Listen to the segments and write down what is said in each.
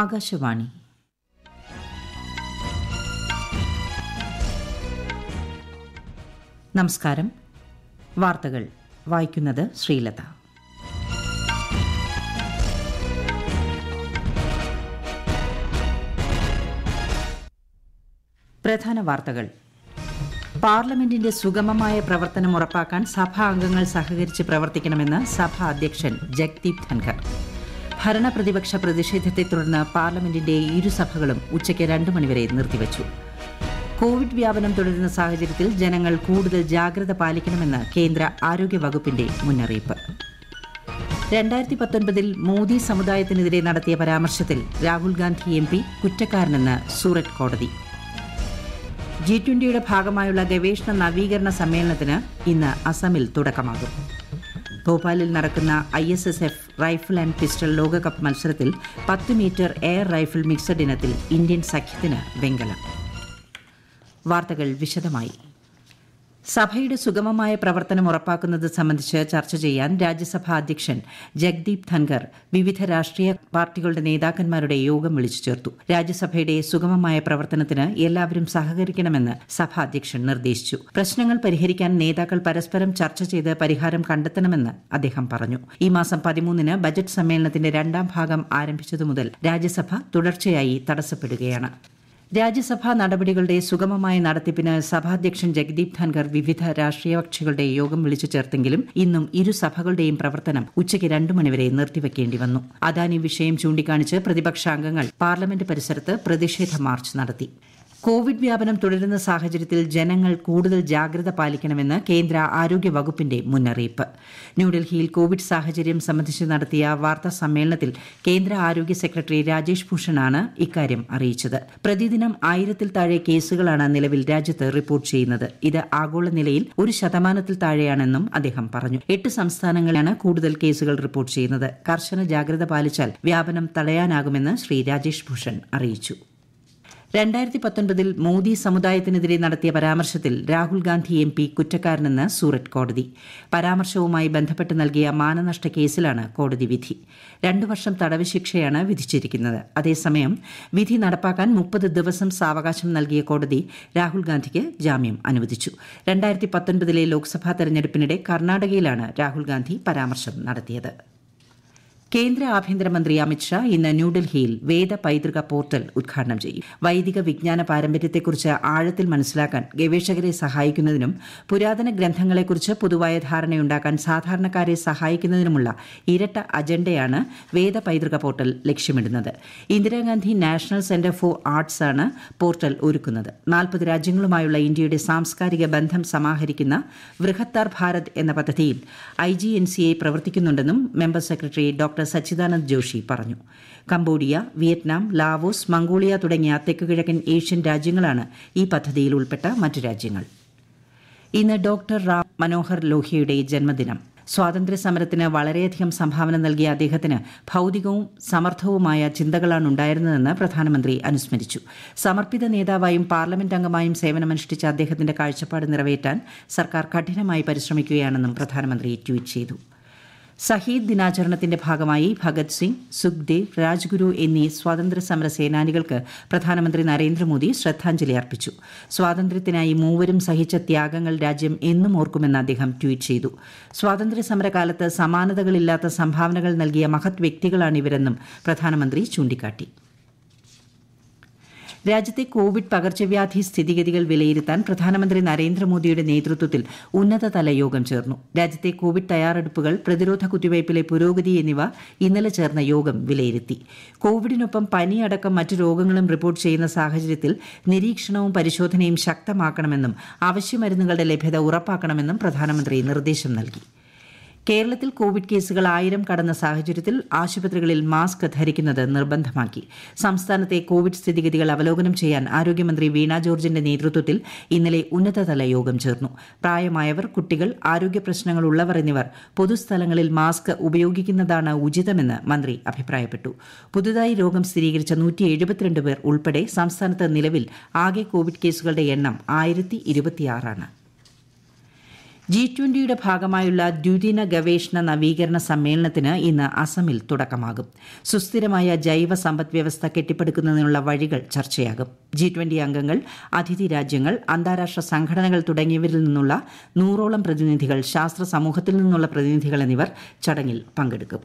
ആകാശവാണി നമസ്കാരം വാർത്തകൾ വായിക്കുന്നത് ശ്രീലത പ്രധാന വാർത്തകൾ പാർലമെന്റിന്റെ സുഗമമായ പ്രവർത്തനം ഉറപ്പാക്കാൻ സഭാ അംഗങ്ങൾ സഹകരിച്ച് പ്രവർത്തിക്കണമെന്ന് സഭാ അധ്യക്ഷൻ ജഗ്ദീപ് ധൻഖർ ഭരണപ്രതിപക്ഷ പ്രതിഷേധത്തെ തുടർന്ന് പാർലമെന്റിന്റെ ഇരുസഭകളും ഉച്ചയ്ക്ക് രണ്ട് മണിവരെ നിർത്തിവച്ചു കോവിഡ് വ്യാപനം തുടരുന്ന സാഹചര്യത്തിൽ ജനങ്ങൾ കൂടുതൽ ജാഗ്രത പാലിക്കണമെന്ന് കേന്ദ്ര ആരോഗ്യ വകുപ്പിന്റെ മുന്നറിയിപ്പ് രണ്ടായിരത്തി പത്തൊൻപതിൽ മോദി സമുദായത്തിനെതിരെ നടത്തിയ പരാമർശത്തിൽ രാഹുൽ ഗാന്ധി എം പി കുറ്റക്കാരനെന്ന് സൂററ്റ് കോടതി ജി ട്വന്റിയുടെ ഭാഗമായുള്ള ഗവേഷണ നവീകരണ സമ്മേളനത്തിന് ഇന്ന് അസമിൽ തുടക്കമാകും ഭോപ്പാലിൽ നടക്കുന്ന I S S F rifle and pistol ലോകകപ്പ് മത്സരത്തിൽ പത്ത് മീറ്റർ എയർ റൈഫിൾ മിക്സഡ് ഇനത്തിൽ ഇന്ത്യൻ സഖ്യത്തിന് വെങ്കലം വാർത്തകൾ വിശദമായി സഭയുടെ സുഗമമായ പ്രവർത്തനം ഉറപ്പാക്കുന്നത് സംബന്ധിച്ച് ചർച്ച ചെയ്യാൻ രാജ്യസഭാ അധ്യക്ഷൻ ജഗ്ദീപ് ധൻഖർ വിവിധ രാഷ്ട്രീയ പാർട്ടികളുടെ നേതാക്കന്മാരുടെ യോഗം വിളിച്ചു ചേർത്തു രാജ്യസഭയുടെ സുഗമമായ പ്രവർത്തനത്തിന് എല്ലാവരും സഹകരിക്കണമെന്ന് സഭാധ്യക്ഷൻ നിർദ്ദേശിച്ചു പ്രശ്നങ്ങൾ പരിഹരിക്കാൻ നേതാക്കൾ പരസ്പരം ചർച്ച ചെയ്ത് പരിഹാരം കണ്ടെത്തണമെന്ന് അദ്ദേഹം പറഞ്ഞു ഈ മാസം പതിമൂന്നിന് ബജറ്റ് സമ്മേളനത്തിന്റെ രണ്ടാം ഭാഗം ആരംഭിച്ചതു മുതൽ രാജ്യസഭ തുടർച്ചയായി തടസ്സപ്പെടുകയാണ് രാജ്യസഭാ നടപടികളുടെ സുഗമമായ നടത്തിപ്പിന് സഭാധ്യക്ഷൻ ജഗദീപ് ധൻഖർ വിവിധ രാഷ്ട്രീയ കക്ഷികളുടെ യോഗം വിളിച്ചു ചേർത്തെങ്കിലും ഇന്നും ഇരുസഭകളുടെയും പ്രവർത്തനം ഉച്ചയ്ക്ക് രണ്ടു മണിവരെ നിർത്തിവെക്കേണ്ടി വന്നു അദാനി വിഷയം ചൂണ്ടിക്കാണിച്ച് പ്രതിപക്ഷാംഗങ്ങൾ പാർലമെന്റ് പരിസരത്ത് പ്രതിഷേധ മാർച്ച് നടത്തി കോവിഡ് വ്യാപനം തുടരുന്ന സാഹചര്യത്തിൽ ജനങ്ങൾ കൂടുതൽ ജാഗ്രത പാലിക്കണമെന്ന് കേന്ദ്ര ആരോഗ്യ വകുപ്പിന്റെ മുന്നറിയിപ്പ് ന്യൂഡൽഹിയിൽ കോവിഡ് സാഹചര്യം സംബന്ധിച്ച് നടത്തിയ വാർത്താ സമ്മേളനത്തിൽ കേന്ദ്ര ആരോഗ്യ സെക്രട്ടറി രാജേഷ് ഭൂഷണാണ് ഇക്കാര്യം അറിയിച്ചത് പ്രതിദിനം ആയിരത്തിൽ താഴെ കേസുകളാണ് നിലവിൽ രാജ്യത്ത് റിപ്പോർട്ട് ചെയ്യുന്നത് ഇത് ആഗോള നിലയിൽ ഒരു ശതമാനത്തിൽ താഴെയാണെന്നും അദ്ദേഹം പറഞ്ഞു എട്ട് സംസ്ഥാനങ്ങളിലാണ് കൂടുതൽ കേസുകൾ റിപ്പോർട്ട് ചെയ്യുന്നത് കർശന ജാഗ്രത പാലിച്ചാൽ വ്യാപനം തടയാനാകുമെന്ന് ശ്രീ രാജേഷ് ഭൂഷൺ അറിയിച്ചു രണ്ടായിരത്തി പത്തൊൻപതിൽ മോദി സമുദായത്തിനെതിരെ നടത്തിയ പരാമർശത്തിൽ രാഹുൽ ഗാന്ധി എം പി കുറ്റക്കാരനെന്ന് സൂററ്റ് കോടതി പരാമർശവുമായി ബന്ധപ്പെട്ട് നൽകിയ മാനനഷ്ട കേസിലാണ് കോടതി വിധി രണ്ടു വർഷം തടവ് ശിക്ഷയാണ് വിധിച്ചിരിക്കുന്നത് അതേസമയം വിധി നടപ്പാക്കാൻ മുപ്പത് ദിവസം സാവകാശം നൽകിയ കോടതി രാഹുൽ ഗാന്ധിക്ക് ജാമ്യം അനുവദിച്ചു രണ്ടായിരത്തി പത്തൊൻപതിലെ ലോക്സഭാ തെരഞ്ഞെടുപ്പിനിടെ കർണാടകയിലാണ് രാഹുൽ ഗാന്ധി പരാമർശം നടത്തിയത് കേന്ദ്ര ആഭ്യന്തരമന്ത്രി അമിത്ഷാ ഇന്ന് ന്യൂഡൽഹിയിൽ വേദ പൈതൃക പോർട്ടൽ ഉദ്ഘാടനം ചെയ്യും വൈദിക വിജ്ഞാന പാരമ്പര്യത്തെക്കുറിച്ച് ആഴത്തിൽ മനസ്സിലാക്കാൻ ഗവേഷകരെ സഹായിക്കുന്നതിനും പുരാതന ഗ്രന്ഥങ്ങളെക്കുറിച്ച് പൊതുവായ ധാരണയുണ്ടാക്കാൻ സാധാരണക്കാരെ സഹായിക്കുന്നതിനുമുള്ള ഇരട്ട അജണ്ടയാണ് വേദ പൈതൃക പോർട്ടൽ ലക്ഷ്യമിടുന്നത് Indira Gandhi national centre for arts ആണ് പോർട്ടൽ ഒരുക്കുന്നത് നാൽപ്പത് രാജ്യങ്ങളുമായുള്ള ഇന്ത്യയുടെ സാംസ്കാരിക ബന്ധം സമാഹരിക്കുന്ന വൃഹത്താർ ഭാരത് എന്ന പദ്ധതിയിൽ I G N C I പ്രവർത്തിക്കുന്നുണ്ടെന്നും member secretary doctor Sachchidanand Joshi പറഞ്ഞു കംബോഡിയ വിയറ്റ്നാം ലാവോസ് മംഗോളിയ തുടങ്ങിയ തെക്കുകിഴക്കൻ ഏഷ്യൻ രാജ്യങ്ങളാണ് ഈ പദ്ധതിയിൽ ഉൾപ്പെട്ട മറ്റു രാജ്യങ്ങൾ ഇന്ന് ഡോക്ടർ റാം മനോഹർ ലോഹ്യയുടെ ജന്മദിനം സ്വാതന്ത്ര്യ സമരത്തിന് വളരെയധികം സംഭാവന നൽകിയ അദ്ദേഹത്തിന് ഭൗതികവും സമർത്ഥവുമായ ചിന്തകളാണ് ഉണ്ടായിരുന്നതെന്ന് പ്രധാനമന്ത്രി അനുസ്മരിച്ചു സമർപ്പിത നേതാവായും പാർലമെന്റ് അംഗമായും സേവനമനുഷ്ഠിച്ച അദ്ദേഹത്തിന്റെ കാഴ്ചപ്പാട് നിറവേറ്റാൻ സർക്കാർ കഠിനമായി പരിശ്രമിക്കുകയാണെന്നും പ്രധാനമന്ത്രി ട്വീറ്റ് ചെയ്തു സഹീദ് ദിനാചരണത്തിന്റെ ഭാഗമായി ഭഗത് സിംഗ് സുഖ്ദേവ് രാജ്ഗുരു എന്നീ സ്വാതന്ത്ര്യസമര സേനാനികൾക്ക് പ്രധാനമന്ത്രി നരേന്ദ്രമോദി ശ്രദ്ധാഞ്ജലി അർപ്പിച്ചു സ്വാതന്ത്ര്യത്തിനായി മൂവരും സഹിച്ച ത്യാഗങ്ങൾ രാജ്യം എന്നും ഓർക്കുമെന്ന് അദ്ദേഹം ട്വീറ്റ് ചെയ്തു സമരകാലത്ത് സമാനതകളില്ലാത്ത സംഭാവനകൾ നൽകിയ മഹത് വ്യക്തികളാണ് ഇവരെന്നും പ്രധാനമന്ത്രി ചൂണ്ടിക്കാട്ടി രാജ്യത്തെ കോവിഡ് പകർച്ചവ്യാധി സ്ഥിതിഗതികൾ വിലയിരുത്താൻ പ്രധാനമന്ത്രി നരേന്ദ്രമോദിയുടെ നേതൃത്വത്തിൽ ഉന്നതതല യോഗം ചേർന്നു രാജ്യത്തെ കോവിഡ് തയ്യാറെടുപ്പുകൾ പ്രതിരോധ കുത്തിവയ്പ്പിലെ പുരോഗതി എന്നിവ ഇന്നലെ ചേർന്ന യോഗം വിലയിരുത്തി കോവിഡിനൊപ്പം പനിയടക്കം മറ്റു രോഗങ്ങളും റിപ്പോർട്ട് ചെയ്യുന്ന സാഹചര്യത്തിൽ നിരീക്ഷണവും പരിശോധനയും ശക്തമാക്കണമെന്നും അവശ്യമരുന്നുകളുടെ ലഭ്യത ഉറപ്പാക്കണമെന്നും പ്രധാനമന്ത്രി നിർദ്ദേശം നൽകി കേരളത്തിൽ കോവിഡ് കേസുകൾ ആയിരം കടന്ന സാഹചര്യത്തിൽ ആശുപത്രികളിൽ മാസ്ക് ധരിക്കുന്നത് നിർബന്ധമാക്കി സംസ്ഥാനത്തെ കോവിഡ് സ്ഥിതിഗതികൾ അവലോകനം ചെയ്യാൻ ആരോഗ്യമന്ത്രി വീണ ജോർജിന്റെ നേതൃത്വത്തിൽ ഇന്നലെ ഉന്നതതല യോഗം ചേർന്നു പ്രായമായവർ കുട്ടികൾ ആരോഗ്യ പ്രശ്നങ്ങൾ ഉള്ളവർ എന്നിവർ പൊതുസ്ഥലങ്ങളിൽ മാസ്ക് ഉപയോഗിക്കുന്നതാണ് ഉചിതമെന്ന് മന്ത്രി അഭിപ്രായപ്പെട്ടു പുതുതായി രോഗം സ്ഥിരീകരിച്ച നൂറ്റി എഴുപത്തിരണ്ട് പേർ ഉൾപ്പെടെ സംസ്ഥാനത്ത് നിലവിൽ ആകെ കോവിഡ് കേസുകളുടെ എണ്ണം ആയിരത്തി ഇരുപത്തിയാറാണ് ജി ട്വന്റിയുടെ ഭാഗമായുള്ള ദ്വിദിന ഗവേഷണ നവീകരണ സമ്മേളനത്തിന് ഇന്ന് അസമിൽ തുടക്കമാകും സുസ്ഥിരമായ ജൈവ സമ്പദ് വ്യവസ്ഥ കെട്ടിപ്പടുക്കുന്നതിനുള്ള വഴികൾ ചർച്ചയാകും ജി ട്വന്റി അംഗങ്ങൾ അതിഥി രാജ്യങ്ങൾ അന്താരാഷ്ട്ര സംഘടനകൾ തുടങ്ങിയവരിൽ നിന്നുള്ള നൂറോളം പ്രതിനിധികൾ ശാസ്ത്ര സമൂഹത്തിൽ നിന്നുള്ള പ്രതിനിധികൾ എന്നിവർ ചടങ്ങിൽ പങ്കെടുക്കും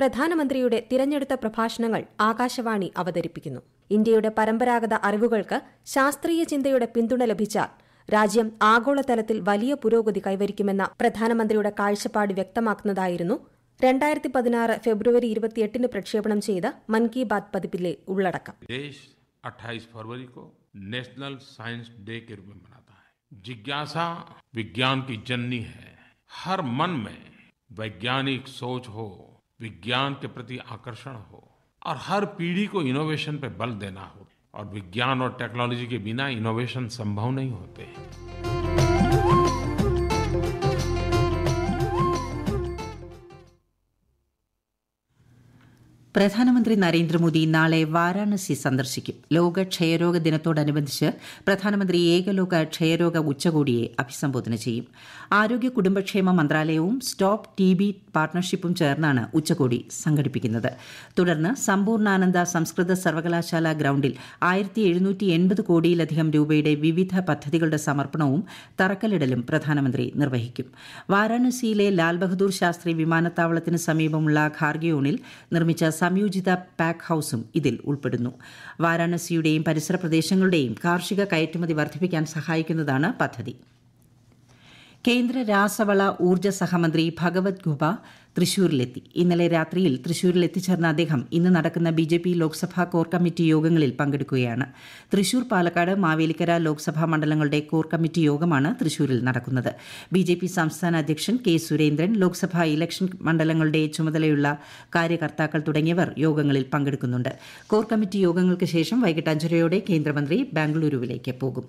പ്രധാനമന്ത്രിയുടെ തിരഞ്ഞെടുത്ത പ്രഭാഷണങ്ങൾ ആകാശവാണി അവതരിപ്പിക്കുന്നു ഇന്ത്യയുടെ പരമ്പരാഗത അറിവുകൾക്ക് ശാസ്ത്രീയ ചിന്തയുടെ പിന്തുണ ലഭിച്ചാൽ രാജ്യം ആഗോളതലത്തിൽ വലിയ പുരോഗതി കൈവരിക്കുമെന്ന പ്രധാനമന്ത്രിയുടെ കാഴ്ചപ്പാട് വ്യക്തമാക്കുന്നതായിരുന്നു രണ്ടായിരത്തി പതിനാറ് ഫെബ്രുവരി ഇരുപത്തിയെട്ടിന് പ്രക്ഷേപണം ചെയ്ത മൻ കി ബാത് പതിപ്പിലെ ഉള്ളടക്കം नेशनल साइंस डे के रूप में मनाता है जिज्ञासा विज्ञान की जननी है हर मन में वैज्ञानिक सोच हो विज्ञान के प्रति आकर्षण हो और हर पीढ़ी को इनोवेशन पर बल देना हो और विज्ञान और टेक्नोलॉजी के बिना इनोवेशन संभव नहीं होते हैं പ്രധാനമന്ത്രി നരേന്ദ്രമോദി നാളെ വാരാണസി സന്ദർശിക്കും ലോക ക്ഷയരോഗ ദിനത്തോടനുബന്ധിച്ച് പ്രധാനമന്ത്രി ഏകലോക ക്ഷയരോഗ ഉച്ചകോടിയെ അഭിസംബോധന ചെയ്യും ആരോഗ്യ കുടുംബക്ഷേമ മന്ത്രാലയവും സ്റ്റോപ്പ് ടി ബി പാർട്ണർഷിപ്പും ചേർന്നാണ് ഉച്ചകോടി സംഘടിപ്പിക്കുന്നത് തുടർന്ന് സമ്പൂർണ്ണാനന്ദ സംസ്കൃത സർവകലാശാല ഗ്രൌണ്ടിൽ ആയിരത്തി എഴുന്നൂറ്റി എൺപത് കോടിയിലധികം രൂപയുടെ വിവിധ പദ്ധതികളുടെ സമർപ്പണവും തറക്കല്ലിടലും പ്രധാനമന്ത്രി നിർവഹിക്കും വാരാണസിയിലെ ലാൽ ബഹദൂർ ശാസ്ത്രി വിമാനത്താവളത്തിന് സമീപമുള്ള ഖാർഗിയോണിൽ നിർമ്മിച്ച സംയോജിത പാക്ക് ഹൌസും ഇതിൽ ഉൾപ്പെടുന്നു വാരാണസിയുടെയും പരിസര പ്രദേശങ്ങളുടെയും കാർഷിക കയറ്റുമതി വർദ്ധിപ്പിക്കാൻ സഹായിക്കുന്നതാണ് പദ്ധതി കേന്ദ്ര രാസവള ഊർജ്ജ സഹമന്ത്രി ഭഗവത് ഗുബ തൃശൂരിലെത്തി ഇന്നലെ രാത്രിയിൽ തൃശൂരിൽ എത്തിച്ചേർന്ന അദ്ദേഹം ഇന്ന് നടക്കുന്ന B J P Lok Sabha core committee യോഗങ്ങളിൽ പങ്കെടുക്കുകയാണ് തൃശൂർ പാലക്കാട് മാവേലിക്കര ലോക്സഭാ മണ്ഡലങ്ങളുടെ കോർ കമ്മിറ്റി യോഗമാണ് തൃശൂരിൽ നടക്കുന്നത് ബി ജെ പി സംസ്ഥാന അധ്യക്ഷൻ കെ സുരേന്ദ്രൻ ലോക്സഭാ ഇലക്ഷൻ മണ്ഡലങ്ങളുടെ ചുമതലയുള്ള കാര്യകർത്താക്കൾ തുടങ്ങിയവർ യോഗങ്ങളിൽ പങ്കെടുക്കുന്നുണ്ട് കോർ കമ്മിറ്റി യോഗങ്ങൾക്ക് ശേഷം വൈകിട്ട് അഞ്ചരയോടെ കേന്ദ്രമന്ത്രി ബംഗളൂരുവിലേക്ക് പോകും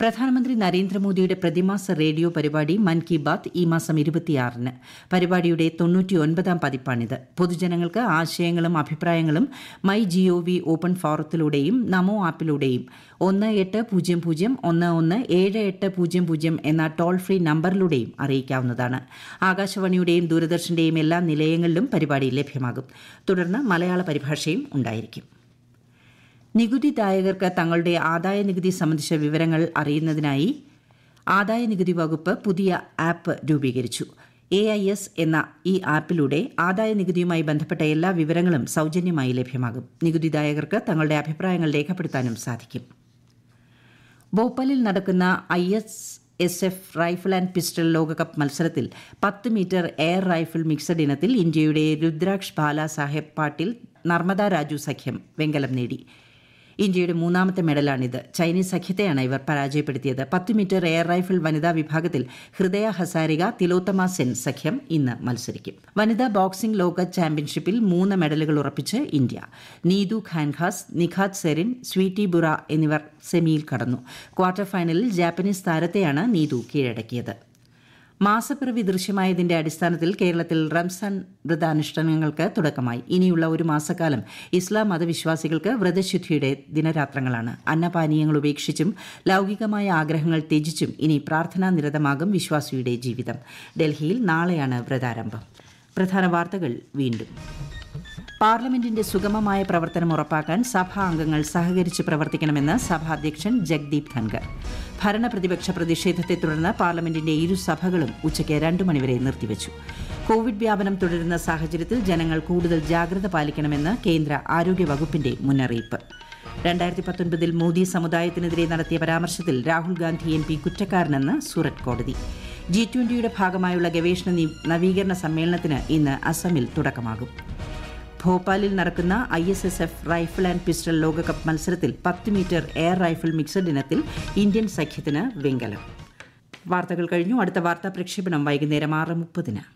പ്രധാനമന്ത്രി നരേന്ദ്രമോദിയുടെ പ്രതിമാസ റേഡിയോ പരിപാടി മൻ കി ബാത് ഈ മാസം ഇരുപത്തിയാറിന് പരിപാടിയുടെ തൊണ്ണൂറ്റിയൊൻപതാം പതിപ്പാണിത് പൊതുജനങ്ങൾക്ക് ആശയങ്ങളും അഭിപ്രായങ്ങളും മൈ വി ഓപ്പൺ ഫോറത്തിലൂടെയും നമോ ആപ്പിലൂടെയും ഒന്ന് എട്ട് പൂജ്യം പൂജ്യം ഒന്ന് ഒന്ന് ഏഴ് എട്ട് പൂജ്യം പൂജ്യം എന്ന ടോൾ ഫ്രീ നമ്പറിലൂടെയും അറിയിക്കാവുന്നതാണ് ആകാശവാണിയുടെയും ദൂരദർശന്റെയും എല്ലാ നിലയങ്ങളിലും പരിപാടി ലഭ്യമാകും തുടർന്ന് മലയാള പരിഭാഷയും ഉണ്ടായിരിക്കും നികുതിദായകർക്ക് തങ്ങളുടെ ആദായ നികുതി സംബന്ധിച്ച വിവരങ്ങൾ അറിയുന്നതിനായി ആദായ നികുതി വകുപ്പ് പുതിയ ആപ്പ് രൂപീകരിച്ചു എ ഐ എസ് എന്ന ഈ ആപ്പിലൂടെ ആദായ നികുതിയുമായി ബന്ധപ്പെട്ട എല്ലാ വിവരങ്ങളും സൗജന്യമായി ലഭ്യമാകും നികുതിദായകർക്ക് തങ്ങളുടെ അഭിപ്രായങ്ങൾ രേഖപ്പെടുത്താനും സാധിക്കും ഭോപ്പാലിൽ നടക്കുന്ന I S S F rifle and pistol ലോകകപ്പ് മത്സരത്തിൽ പത്ത് മീറ്റർ എയർ റൈഫിൾ മിക്സഡ് ഇനത്തിൽ ഇന്ത്യയുടെ രുദ്രാക്ഷ് ബാലാ സാഹേബ് പാട്ടിൽ നർമ്മദ രാജു സഖ്യം വെങ്കലം നേടി ഇന്ത്യയുടെ മൂന്നാമത്തെ മെഡലാണിത് ചൈനീസ് സഖ്യത്തെയാണ് ഇവർ പരാജയപ്പെടുത്തിയത് പത്ത് മീറ്റർ എയർ റൈഫിൾ വനിതാ വിഭാഗത്തിൽ ഹൃദയ ഹസാരിക തിലോത്തമ സെൻ സഖ്യം ഇന്ന് മത്സരിക്കും വനിതാ ബോക്സിംഗ് ലോക ചാമ്പ്യൻഷിപ്പിൽ മൂന്ന് മെഡലുകൾ ഉറപ്പിച്ച് ഇന്ത്യ നീതു ഖാൻഖാസ് നിഖാത് സെറിൻ സ്വീറ്റി ബുറ എന്നിവർ സെമിയിൽ കടന്നു ക്വാർട്ടർ ഫൈനലിൽ ജാപ്പനീസ് താരത്തെയാണ് നീതു കീഴടക്കിയത് മാസപ്പിറവി ദൃശ്യമായതിന്റെ അടിസ്ഥാനത്തിൽ കേരളത്തിൽ റംസാൻ വ്രതാനുഷ്ഠാനങ്ങൾക്ക് തുടക്കമായി ഇനിയുള്ള ഒരു മാസക്കാലം ഇസ്ലാം മതവിശ്വാസികൾക്ക് വ്രതശുദ്ധിയുടെ ദിനരാത്രങ്ങളാണ് അന്നപാനീയങ്ങൾ ഉപേക്ഷിച്ചും ലൌകികമായ ആഗ്രഹങ്ങൾ ത്യജിച്ചും ഇനി പ്രാർത്ഥനാ നിരതമാകും വിശ്വാസിയുടെ ജീവിതം ഡൽഹിയിൽ നാളെയാണ് വ്രതാരംഭം പ്രധാന വാർത്തകൾ വീണ്ടും പാർലമെന്റിന്റെ സുഗമമായ പ്രവർത്തനം ഉറപ്പാക്കാൻ അംഗങ്ങൾ സഹകരിച്ച് പ്രവർത്തിക്കണമെന്ന് സഭാധ്യക്ഷൻ ജഗ്ദീപ് ധൻഗർ ഭരണ പ്രതിപക്ഷ പ്രതിഷേധത്തെ തുടർന്ന് പാർലമെന്റിന്റെ സഭകളും ഉച്ചയ്ക്ക് രണ്ടു മണിവരെ നിർത്തിവച്ചു കോവിഡ് വ്യാപനം തുടരുന്ന സാഹചര്യത്തിൽ ജനങ്ങൾ കൂടുതൽ ജാഗ്രത പാലിക്കണമെന്ന് കേന്ദ്ര ആരോഗ്യ വകുപ്പിന്റെ മുന്നറിയിപ്പ് രണ്ടായിരത്തി പത്തൊൻപതിൽ മോദി സമുദായത്തിനെതിരെ നടത്തിയ പരാമർശത്തിൽ രാഹുൽ ഗാന്ധി എം പി കുറ്റക്കാരനെന്ന് സൂററ്റ് കോടതി ജി ട്വന്റിയുടെ ഭാഗമായുള്ള ഗവേഷണ നവീകരണ സമ്മേളനത്തിന് ഇന്ന് അസമിൽ തുടക്കമാകും ഭോപ്പാലിൽ നടക്കുന്ന I S S F rifle and pistol ലോകകപ്പ് മത്സരത്തിൽ പത്ത് മീറ്റർ എയർ റൈഫിൾ മിക്സഡ് ഇനത്തിൽ ഇന്ത്യൻ സഖ്യത്തിന് വെങ്കലം വാർത്തകൾ കഴിഞ്ഞു അടുത്ത വാർത്താ പ്രക്ഷേപണം വൈകുന്നേരം ആറ് മുപ്പതിനാണ്